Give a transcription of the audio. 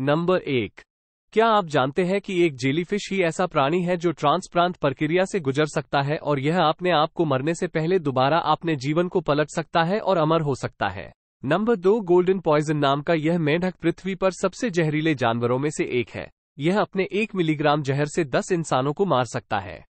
number एक क्या आप जानते हैं कि एक जेलीफिश ही ऐसा प्राणी है जो ट्रांसप्लांट प्रक्रिया से गुजर सकता है और यह अपने आप को मरने से पहले दोबारा अपने जीवन को पलट सकता है और अमर हो सकता है नंबर दो गोल्डन पॉइजन नाम का यह मेंढक पृथ्वी पर सबसे जहरीले जानवरों में से एक है यह अपने एक मिलीग्राम जहर से दस इंसानों को मार सकता है